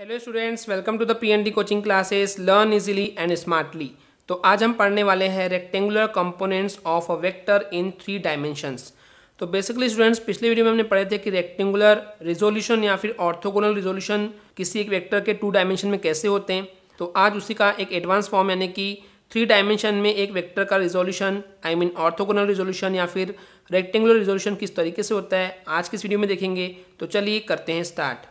Hello students welcome to the PND coaching classes learn easily and smartly तो आज हम पढ़ने वाले हैं rectangular components of a vector in three dimensions तो बेसिकली स्टूडेंट्स पिछले वीडियो में हमने पढ़े थे कि रेक्टेंगुलर रिजोल्यूशन या फिर ऑर्थोगोनल रिजोल्यूशन किसी एक वैक्टर के टू डायमेंशन में कैसे होते हैं तो आज उसी का एक एडवांस फॉर्म यानी कि थ्री डायमेंशन में एक वैक्टर का resolution I mean orthogonal resolution या फिर रेक्टेंगुलर रिजोल्यूशन किस तरीके से होता है आज किस वीडियो में देखेंगे तो चलिए करते हैं स्टार्ट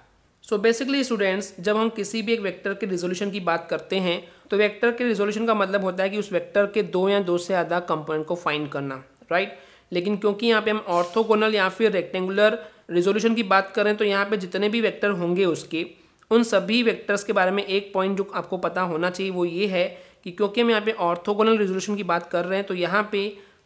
सो बेसिकली स्टूडेंट्स जब हम किसी भी एक वेक्टर के रिजोल्यूशन की बात करते हैं तो वेक्टर के रिजोल्यूशन का मतलब होता है कि उस वेक्टर के दो या दो से ज़्यादा कंपोनेंट को फाइंड करना राइट right? लेकिन क्योंकि यहाँ पे हम ऑर्थोगोनल या फिर रेक्टेंगुलर रिजोल्यूशन की बात करें तो यहाँ पे जितने भी वेक्टर होंगे उसके उन सभी वेक्टर्स के बारे में एक पॉइंट जो आपको पता होना चाहिए वो ये है कि क्योंकि हम यहाँ पे ऑर्थोगोनल रिजोल्यूशन की बात कर रहे हैं तो यहाँ पे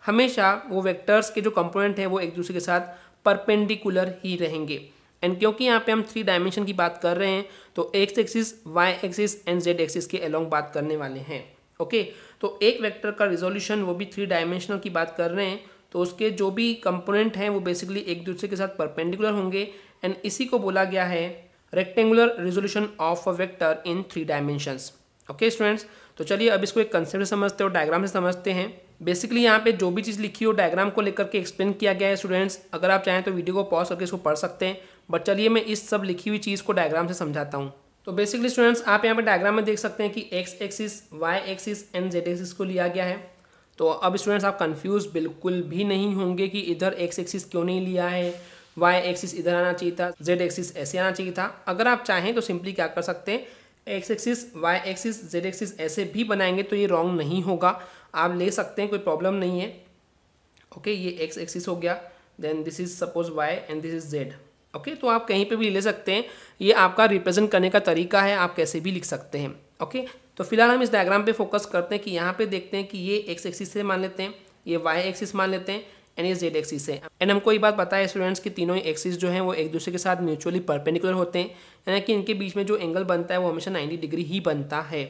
हमेशा वो वेक्टर्स के जो कंपोनेंट हैं वो एक दूसरे के साथ परपेंडिकुलर ही रहेंगे एंड क्योंकि यहाँ पे हम थ्री डायमेंशन की बात कर रहे हैं तो X axis Y axis and Z axis के अलोंग बात करने वाले हैं ओके तो एक वेक्टर का रिजोल्यूशन वो भी थ्री डायमेंशनल की बात कर रहे हैं तो उसके जो भी कंपोनेंट हैं वो बेसिकली एक दूसरे के साथ परपेंडिकुलर होंगे एंड इसी को बोला गया है rectangular resolution of a vector in three dimensions okay students तो चलिए अब इसको एक कंसेप्ट समझते हैं और डायग्राम से समझते हैं बेसिकली यहाँ पे जो भी चीज़ लिखी हो डायग्राम को लेकर के एक्सप्लेन किया गया है स्टूडेंट्स अगर आप चाहें तो वीडियो को पॉज करके इसको पढ़ सकते हैं बट चलिए मैं इस सब लिखी हुई चीज़ को डायग्राम से समझाता हूँ तो बेसिकली स्टूडेंट्स आप यहाँ पर डायग्राम में देख सकते हैं कि X axis Y axis and Z axis को लिया गया है तो अब स्टूडेंट्स आप कंफ्यूज बिल्कुल भी नहीं होंगे कि इधर एक्स एक्सिस क्यों नहीं लिया है वाई एक्सिस इधर आना चाहिए था जेड एक्सिस ऐसे आना चाहिए था अगर आप चाहें तो सिंपली क्या कर सकते हैं X axis Y axis Z axis ऐसे भी बनाएंगे तो ये रॉन्ग नहीं होगा आप ले सकते हैं कोई प्रॉब्लम नहीं है ओके ये एक्स एक्सिस हो गया then this is suppose Y and this is Z okay तो आप कहीं पे भी ले सकते हैं ये आपका रिप्रेजेंट करने का तरीका है आप कैसे भी लिख सकते हैं ओके तो फिलहाल हम इस डायग्राम पे फोकस करते हैं कि यहाँ पे देखते हैं कि ये एक्स एक्सिस से मान लेते हैं ये वाई एक्सिस मान लेते हैं एंड ये जेड एक्सिस है एंड हमको ये बात पता है स्टूडेंट्स की तीनों एक्सिस जो हैं वो एक दूसरे के साथ म्यूचुअली परपेंडिकुलर होते हैं यानी कि इनके बीच में जो एंगल बनता है वो हमेशा नाइन्टी डिग्री ही बनता है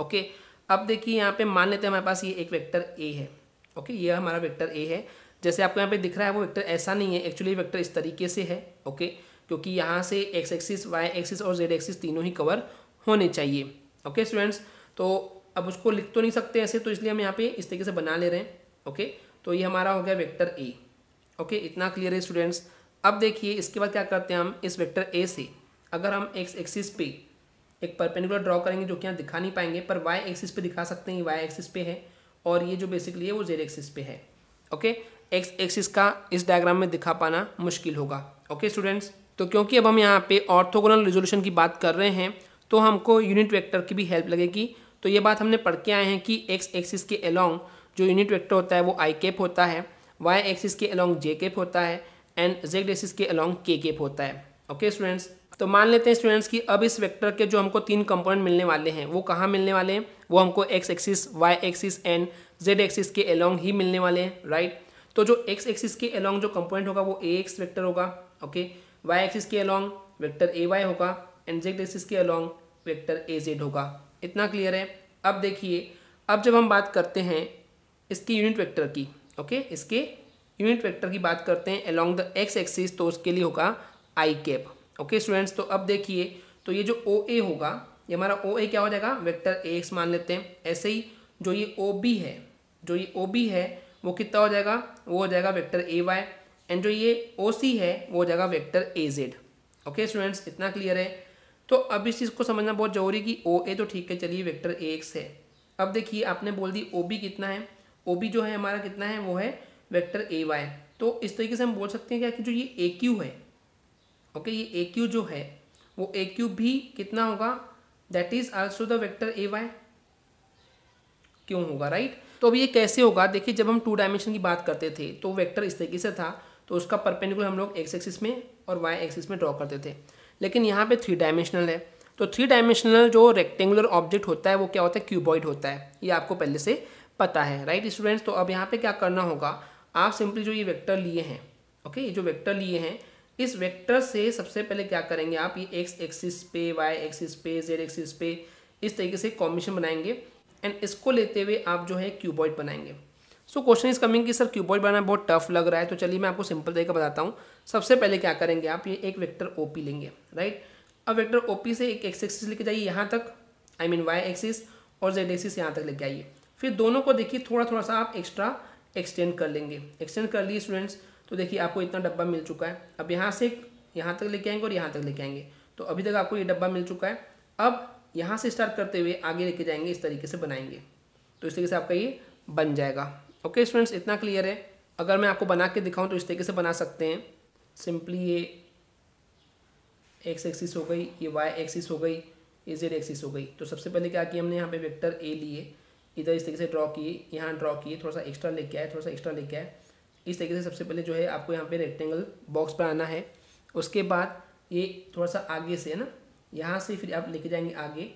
ओके अब देखिए यहाँ पे मान लेते हैं हमारे पास ये एक वेक्टर ए है ओके ये हमारा वेक्टर ए है जैसे आपको यहाँ पे दिख रहा है वो वेक्टर ऐसा नहीं है एक्चुअली वेक्टर इस तरीके से है ओके क्योंकि यहाँ से एक्स एक्सिस वाई एक्सिस और जेड एक्सिस तीनों ही कवर होने चाहिए ओके स्टूडेंट्स तो अब उसको लिख तो नहीं सकते ऐसे तो इसलिए हम यहाँ पे इस तरीके से बना ले रहे हैं ओके तो ये हमारा हो गया वेक्टर ए ओके इतना क्लियर है स्टूडेंट्स अब देखिए इसके बाद क्या करते हैं हम इस वेक्टर ए से अगर हम एक्स एक्सिस पे एक परपेंडिकुलर ड्रॉ करेंगे जो कि यहाँ दिखा नहीं पाएंगे पर वाई एक्सिस पे दिखा सकते हैं वाई एक्सिस पे है और ये जो बेसिकली है वो जेड एक्सिस पे है ओके एक्स एक्सिस का इस डायग्राम में दिखा पाना मुश्किल होगा ओके स्टूडेंट्स तो क्योंकि अब हम यहाँ पे ऑर्थोगोनल रिजोल्यूशन की बात कर रहे हैं तो हमको यूनिट वेक्टर की भी हेल्प लगेगी तो ये बात हमने पढ़ के आए हैं कि एक्स एक्सिस के अलोंग जो यूनिट वेक्टर होता है वो आई केप होता है वाई एक्सिस के अलोंग जे केप होता है एंड जेड एक्सिस के अलोंग के केप होता है ओके स्टूडेंट्स तो मान लेते हैं स्टूडेंट्स कि अब इस वेक्टर के जो हमको तीन कंपोनेंट मिलने वाले हैं वो कहाँ मिलने वाले हैं वो हमको X axis Y axis and Z axis के अलोंग ही मिलने वाले हैं राइट तो जो एक्स एक्सिस के अलॉन्ग जो कंपोनेंट होगा वो ए एक्स वैक्टर होगा ओके वाई एक्सिस के अलॉन्ग वैक्टर ए वाई होगा एंड जेड एक्सिस के अलॉन्ग वैक्टर ए जेड होगा इतना क्लियर है अब देखिए अब जब हम बात करते हैं इसकी यूनिट वेक्टर की ओके इसके यूनिट वेक्टर की बात करते हैं अलॉन्ग द एक्स एक्सिस तो उसके लिए होगा आई कैप ओके स्टूडेंट्स तो अब देखिए तो ये जो ओ ए होगा ये हमारा ओ ए क्या हो जाएगा वेक्टर ए एक्स मान लेते हैं ऐसे ही जो ये ओ बी है जो ये ओ बी है वो कितना हो जाएगा वो हो जाएगा वेक्टर ए वाई एंड जो ये ओ सी है वो हो जाएगा vector A Z okay students इतना क्लियर है तो अब इस चीज़ को समझना बहुत जरूरी कि ओ ए तो ठीक है चलिए वेक्टर ए एक्स है अब देखिए आपने बोल दी ओ बी कितना है ओ बी जो है हमारा कितना है वो है वेक्टर ए वाई तो इस तरीके से हम बोल सकते हैं क्या कि जो ये ए क्यू है ओके ये ए क्यू जो है वो ए क्यू भी कितना होगा that is also the vector A Y क्यों होगा राइट right? तो अब ये कैसे होगा देखिए जब हम टू डायमेंशन की बात करते थे तो वेक्टर इस तरीके से था तो उसका परपेंडिकुलर हम लोग एक्स एक्सिस में और वाई एक्सिस में ड्रॉ करते थे लेकिन यहाँ पे थ्री डायमेंशनल है तो थ्री डायमेंशनल जो रेक्टेंगुलर ऑब्जेक्ट होता है वो क्या होता है क्यूबॉइड होता है ये आपको पहले से पता है राइट स्टूडेंट्स तो अब यहाँ पर क्या करना होगा आप सिंपली जो ये वैक्टर लिए हैं ओके ये जो वैक्टर लिए हैं इस वैक्टर से सबसे पहले क्या करेंगे आप ये एक्स एक्सिस पे वाई एक्सिस पे जेड एक्सिस पे इस तरीके से कॉम्बिनेशन बनाएंगे एंड इसको लेते हुए आप जो है क्यूबॉइड बनाएंगे सो क्वेश्चन इज कमिंग कि सर क्यूबॉइड बनाना बहुत टफ लग रहा है तो चलिए मैं आपको सिंपल तरीका बताता हूँ सबसे पहले क्या करेंगे आप ये एक वेक्टर ओ पी लेंगे राइट अब वेक्टर ओ पी से एक एक्स एक्सिस लेके जाइए यहाँ तक आई मीन वाई एक्सिस और जेड एक्सिस यहाँ तक लेके आइए फिर दोनों को देखिए थोड़ा थोड़ा सा आप एक्स्ट्रा एक्सटेंड कर लेंगे एक्सटेंड कर लिए स्टूडेंट्स तो देखिए आपको इतना डब्बा मिल चुका है अब यहाँ से यहाँ तक लेके आएंगे और यहाँ तक लेके आएंगे तो अभी तक आपको ये डब्बा मिल चुका है अब यहाँ से स्टार्ट करते हुए आगे लेके जाएंगे इस तरीके से बनाएंगे तो इस तरीके से आपका ये बन जाएगा ओके स्टूडेंट्स इतना क्लियर है अगर मैं आपको बना के दिखाऊँ तो इस तरीके से बना सकते हैं सिंपली ये एक्स एक्सिस हो गई ये वाई एक्सिस हो गई ये जेड एक्सिस हो गई तो सबसे पहले क्या किया हमने यहाँ पे वेक्टर ए लिए इधर इस तरीके से ड्रॉ किए यहाँ ड्रॉ किए थोड़ा सा एक्स्ट्रा लेके आए थोड़ा सा एक्स्ट्रा लेके आए इस तरीके से सबसे पहले जो है आपको यहाँ पे रेक्टेंगल बॉक्स बनाना है उसके बाद ये थोड़ा सा आगे से है ना यहाँ से फिर आप लेके जाएंगे आगे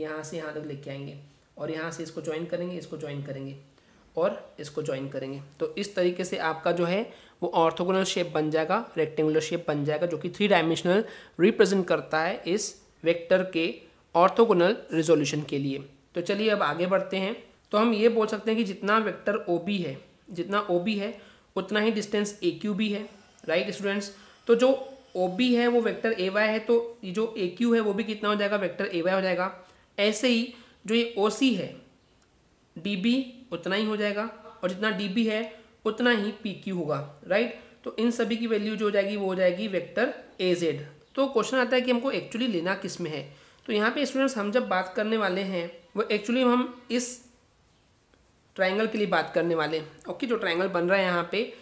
यहाँ से यहाँ तक लेके आएंगे और यहाँ से इसको ज्वाइन करेंगे इसको ज्वाइन करेंगे और इसको ज्वाइन करेंगे तो इस तरीके से आपका जो है वो ऑर्थोगोनल शेप बन जाएगा रेक्टेंगुलर शेप बन जाएगा जो कि थ्री डायमेंशनल रिप्रेजेंट करता है इस वेक्टर के ऑर्थोगोनल रिजोल्यूशन के लिए तो चलिए अब आगे बढ़ते हैं तो हम ये बोल सकते हैं कि जितना वेक्टर ओ बी है जितना ओ बी है उतना ही डिस्टेंस ए क्यू भी है राइट स्टूडेंट्स तो जो ओ बी है वो वेक्टर ए वाई है तो ये जो ए क्यू है वो भी कितना हो जाएगा वेक्टर ए वाई हो जाएगा ऐसे ही जो ये ओ सी है डी बी उतना ही हो जाएगा और जितना डी बी है उतना ही पी क्यू होगा राइट तो इन सभी की वैल्यू जो हो जाएगी वो हो जाएगी वेक्टर ए जेड तो क्वेश्चन आता है कि हमको एक्चुअली लेना किस में है तो यहाँ पे स्टूडेंट्स हम जब बात करने वाले हैं वो एक्चुअली हम इस ट्राइंगल के लिए बात करने वाले हैं ओके जो ट्राइंगल बन रहा है यहाँ पे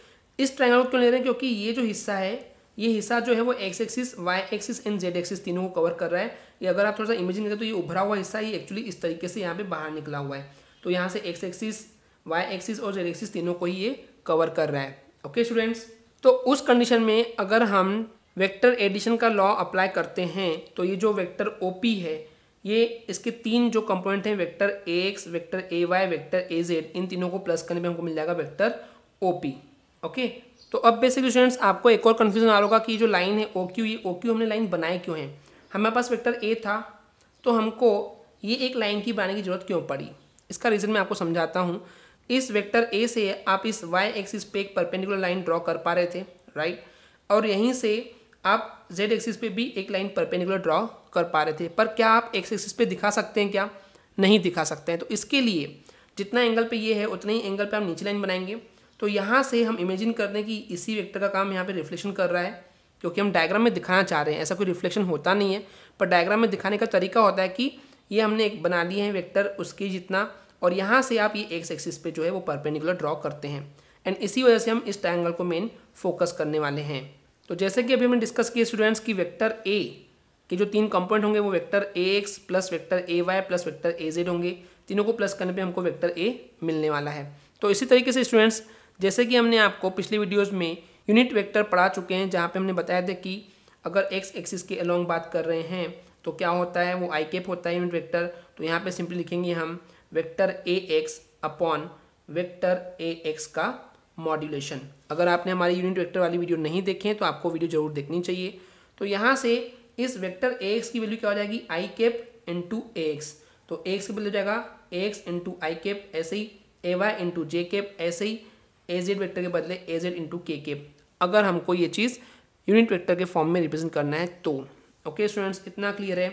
इस ट्राइंगल को क्यों ले रहे हैं क्योंकि ये जो हिस्सा है ये हिस्सा जो है वो X axis Y axis and Z axis तीनों को कवर कर रहा है ये अगर आप थोड़ा सा इमेजिन करें तो ये उभरा हुआ हिस्सा ये एक्चुअली इस तरीके से यहाँ पे बाहर निकला हुआ है तो यहाँ से एक्स एक्सिस वाई एक्सिस और जेड एक्सिस तीनों को ही ये कवर कर रहा है ओके स्टूडेंट्स तो उस कंडीशन में अगर हम वैक्टर एडिशन का लॉ अप्लाई करते हैं तो ये जो वैक्टर ओ है ये इसके तीन जो कंपोनेंट हैं vector A X vector A Y vector A Z इन तीनों को प्लस करने पे हमको मिल जाएगा वेक्टर ओ पी ओके तो अब बेसिकली स्टूडेंट्स आपको एक और कन्फ्यूजन आ होगा कि जो लाइन है ओ क्यू ये ओ क्यू हमने लाइन बनाए क्यों है हमारे पास वेक्टर ए था तो हमको ये एक लाइन की बनाने की जरूरत क्यों पड़ी इसका रीज़न मैं आपको समझाता हूँ इस वेक्टर ए से आप इस वाई एक्सिस पे एक परपेंडिकुलर लाइन ड्रॉ कर पा रहे थे राइट और यहीं से आप जेड एक्सिस पे भी एक लाइन परपेंडिकुलर ड्रॉ कर पा रहे थे पर क्या आप एक्स एक्सिस पे दिखा सकते हैं क्या नहीं दिखा सकते हैं तो इसके लिए जितना एंगल पे ये है उतने ही एंगल पे आप नीचे लाइन बनाएंगे तो यहाँ से हम इमेजिन कर दें कि इसी वेक्टर का काम यहाँ पे रिफ्लेक्शन कर रहा है क्योंकि हम डायग्राम में दिखाना चाह रहे हैं ऐसा कोई रिफ्लेक्शन होता नहीं है पर डायग्राम में दिखाने का तरीका होता है कि ये हमने एक बना लिए हैं वेक्टर उसकी जितना और यहाँ से आप ये एक्स एक्सिस पे जो है वो परपेंडिकुलर ड्रॉ करते हैं एंड इसी वजह से हम इस ट्रायंगल को मेन फोकस करने वाले हैं तो जैसे कि अभी हमने डिस्कस किए स्टूडेंट्स की वेक्टर ए के जो तीन कंपोनेंट होंगे वो vector A X plus vector A Y plus vector A Z होंगे तीनों को प्लस करने पर हमको वैक्टर ए मिलने वाला है तो इसी तरीके से स्टूडेंट्स जैसे कि हमने आपको पिछली वीडियोस में यूनिट वेक्टर पढ़ा चुके हैं जहाँ पे हमने बताया था कि अगर एक्स एक्सिस के अलोंग बात कर रहे हैं तो क्या होता है वो आई कैप होता है यूनिट वेक्टर तो यहाँ पे सिंपली लिखेंगे हम vector A X upon vector A X का मॉड्यूलेशन अगर आपने हमारी यूनिट वेक्टर वाली वीडियो नहीं है तो आपको वीडियो जरूर देखनी चाहिए तो यहाँ से इस वेक्टर ए एक्स की वैल्यू क्या हो जाएगी I cap into A X तो एक्स की वैल्यू हो जाएगा एक्स इंटू आई कैप ऐसे ही A Y into J cap ऐसे ही ए जेड वैक्टर के बदले ए जेड इंटू के के अगर हमको ये चीज़ यूनिट वैक्टर के फॉर्म में रिप्रेजेंट करना है तो ओके स्टूडेंट्स इतना क्लियर है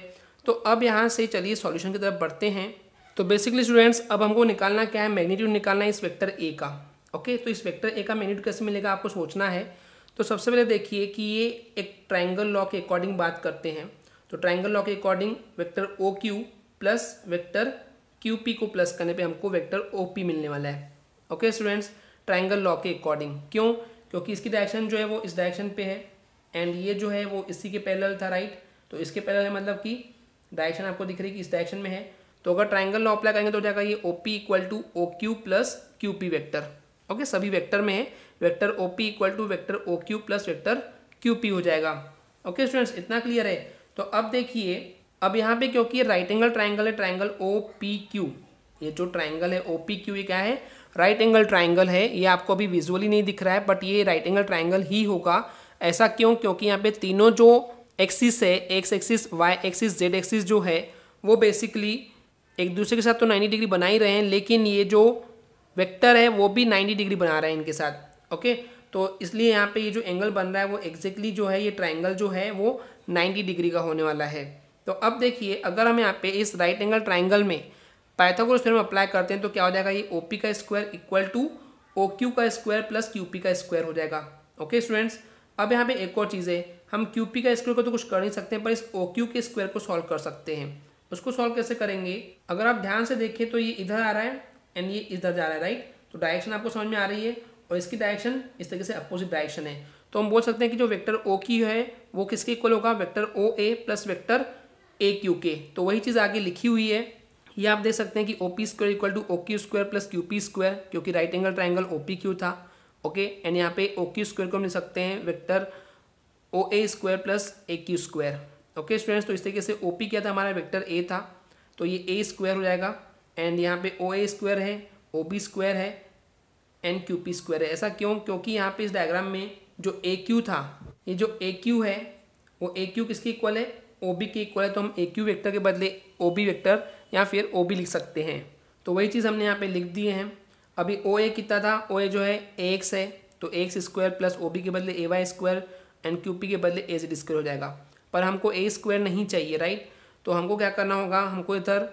तो अब यहाँ से चलिए सॉल्यूशन की तरफ बढ़ते हैं तो बेसिकली स्टूडेंट्स अब हमको निकालना क्या है मैग्नीट्यूड निकालना है इस वेक्टर ए का ओके तो इस वेक्टर ए का मैग्नीट्यूड कैसे मिलेगा आपको सोचना है तो सबसे पहले देखिए कि ये एक ट्राइंगल लॉ के अकॉर्डिंग बात करते हैं तो ट्राइंगल लॉ के according vector O Q plus vector Q P को प्लस करने पर हमको वेक्टर ओ पी मिलने वाला है ओके स्टूडेंट्स ट्राइंगल लॉ के अकॉर्डिंग क्यों क्योंकि इसकी डायरेक्शन जो है वो इस डायरेक्शन पे है एंड ये जो है वो इसी के पैरेलल था राइट तो इसके पैरेलल है मतलब कि डायरेक्शन आपको दिख रही है कि इस डायरेक्शन में है तो अगर ट्राइंगल लॉ अप्लाई करेंगे तो जाएगा ये O P equal to O Q plus Q P vector okay सभी वैक्टर में है vector O P equal to vector O Q plus vector Q P हो जाएगा ओके स्टूडेंट्स इतना क्लियर है तो अब देखिए अब यहाँ पे क्योंकि राइट एंगल ट्राइंगल है ट्राइंगल ओ पी क्यू ये जो ट्राइंगल है ओ पी क्यू ये क्या है राइट एंगल ट्राइंगल है ये आपको अभी विजुअली नहीं दिख रहा है बट ये राइट एंगल ट्राइंगल ही होगा ऐसा क्यों क्योंकि यहाँ पे तीनों जो एक्सिस है x axis Y axis Z axis जो है वो बेसिकली एक दूसरे के साथ तो 90 डिग्री बना ही रहे हैं लेकिन ये जो वेक्टर है वो भी 90 डिग्री बना रहा है इनके साथ ओके तो इसलिए यहाँ पे ये जो एंगल बन रहा है वो एक्जैक्टली जो है ये ट्राइंगल जो है वो 90 डिग्री का होने वाला है तो अब देखिए अगर हम यहाँ पे इस राइट एंगल ट्राइंगल में पाइथागोरस थ्योरम अप्लाई करते हैं तो क्या हो जाएगा ये ओ पी का square equal to O Q का स्क्वायर प्लस क्यू पी का स्क्वायर हो जाएगा ओके स्टूडेंट्स अब यहाँ पे एक और चीज़ है हम क्यू पी का स्क्वायर को तो कुछ कर नहीं सकते पर इस ओ क्यू के स्क्वायर को सॉल्व कर सकते हैं उसको सॉल्व कैसे करेंगे अगर आप ध्यान से देखें तो ये इधर आ रहा है एंड ये इधर जा रहा है राइट तो डायरेक्शन आपको समझ में आ रही है और इसकी डायरेक्शन इस तरीके से अपोजिट डायरेक्शन है तो हम बोल सकते हैं कि जो वेक्टर ओ की है वो किसके इक्वल होगा vector O A plus vector A Q के तो वही चीज़ आगे लिखी हुई है ये आप देख सकते हैं कि O P square equal to O Q square plus Q P square क्योंकि right angle triangle O P Q था ओके एंड यहाँ पे ओ क्यू स्क्वायर को हम लिख सकते हैं vector O A square plus A Q square okay students तो इस तरीके से ओ पी क्या था हमारा वेक्टर ए था तो ये ए स्क्वायर हो जाएगा एंड यहाँ पे ओ ए स्क्वायर है ओ बी स्क्वायर है एंड क्यू पी स्क्वायर है ऐसा क्यों क्योंकि यहाँ पे इस डायग्राम में जो ए क्यू था ये जो ए क्यू है वो ए क्यू किसके इक्वल है ओ बी के इक्वल है तो हम ए क्यू वेक्टर के बदले ओ बी वेक्टर या फिर ओ भी लिख सकते हैं तो वही चीज़ हमने यहाँ पे लिख दिए हैं अभी ओ ए कितना था ओ ए जो है ए एक्स है तो x square plus O B के बदले A y square and Q P के बदले ए जेड स्क्वायर हो जाएगा पर हमको ए स्क्वायर नहीं चाहिए राइट तो हमको क्या करना होगा हमको इधर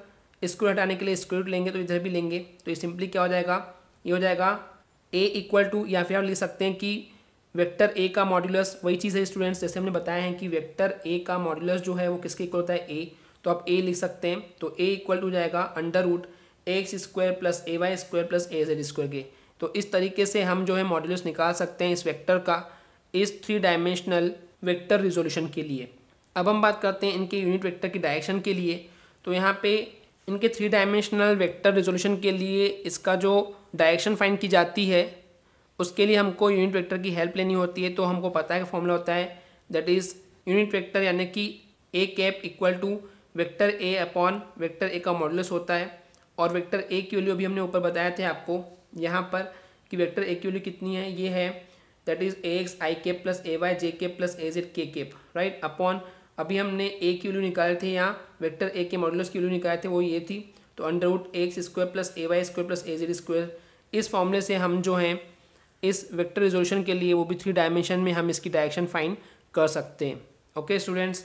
स्क्वायर हटाने के लिए स्क्वायर लेंगे तो इधर भी लेंगे तो ये सिंपली क्या हो जाएगा ये हो जाएगा ए इक्वल टू या फिर हम लिख सकते हैं कि वेक्टर ए का मॉड्यूलस वही चीज़ है स्टूडेंट्स जैसे हमने बताया है कि वेक्टर ए का मॉड्यूलस जो है वो किसके इक्वल होता है ए तो आप ए लिख सकते हैं तो ए इक्वल टू जाएगा under root x square plus A y square plus A z square के तो इस तरीके से हम जो है मॉड्यूलस निकाल सकते हैं इस वेक्टर का इस थ्री डायमेंशनल वेक्टर रिजोल्यूशन के लिए अब हम बात करते हैं इनके यूनिट वेक्टर की डायरेक्शन के लिए तो यहाँ पे इनके थ्री डायमेंशनल वेक्टर रिजोल्यूशन के लिए इसका जो डायरेक्शन फाइंड की जाती है उसके लिए हमको यूनिट वेक्टर की हेल्प लेनी होती है तो हमको पता है कि फॉर्मूला होता है दैट इज़ यूनिट वेक्टर यानी कि A cap equal to vector A upon vector A का मॉडल्स होता है और वेक्टर ए की वैल्यू अभी हमने ऊपर बताया थे आपको यहाँ पर कि वेक्टर ए की वैल्यू कितनी है ये है that is A x i के प्लस ए वाई जे के प्लस ए जेड के के राइट अपॉन अभी हमने ए की वैल्यू निकाले थे यहाँ वेक्टर ए के मॉडल्स की वैल्यू निकाले थे वो ये थी तो under root x square plus A y square plus A z square इस फॉर्मूले से हम जो हैं इस वेक्टर रिजोल्यूशन के लिए वो भी थ्री डायमेंशन में हम इसकी डायरेक्शन फाइंड कर सकते हैं ओके स्टूडेंट्स